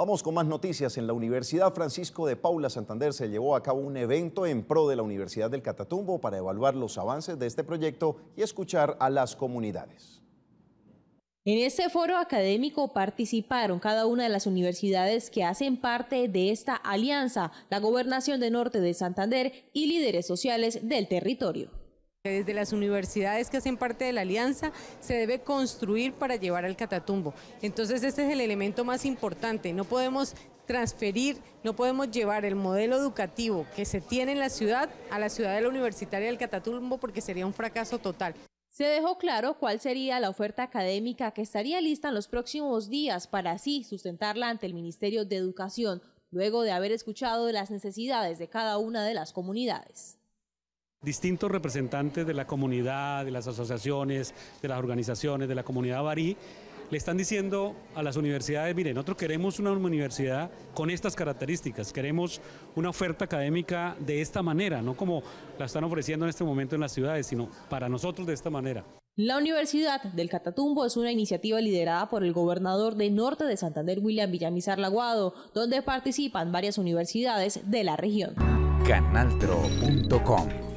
Vamos con más noticias. En la Universidad Francisco de Paula Santander se llevó a cabo un evento en pro de la Universidad del Catatumbo para evaluar los avances de este proyecto y escuchar a las comunidades. En este foro académico participaron cada una de las universidades que hacen parte de esta alianza, la Gobernación de Norte de Santander y líderes sociales del territorio. Desde las universidades que hacen parte de la alianza se debe construir para llevar al catatumbo. Entonces ese es el elemento más importante. No podemos transferir, no podemos llevar el modelo educativo que se tiene en la ciudad a la ciudad de la universitaria del catatumbo porque sería un fracaso total. Se dejó claro cuál sería la oferta académica que estaría lista en los próximos días para así sustentarla ante el Ministerio de Educación, luego de haber escuchado las necesidades de cada una de las comunidades distintos representantes de la comunidad, de las asociaciones, de las organizaciones, de la comunidad barí, le están diciendo a las universidades, miren, nosotros queremos una universidad con estas características, queremos una oferta académica de esta manera, no como la están ofreciendo en este momento en las ciudades, sino para nosotros de esta manera. La Universidad del Catatumbo es una iniciativa liderada por el gobernador de Norte de Santander, William Villamizar Laguado, donde participan varias universidades de la región. Canaltro.com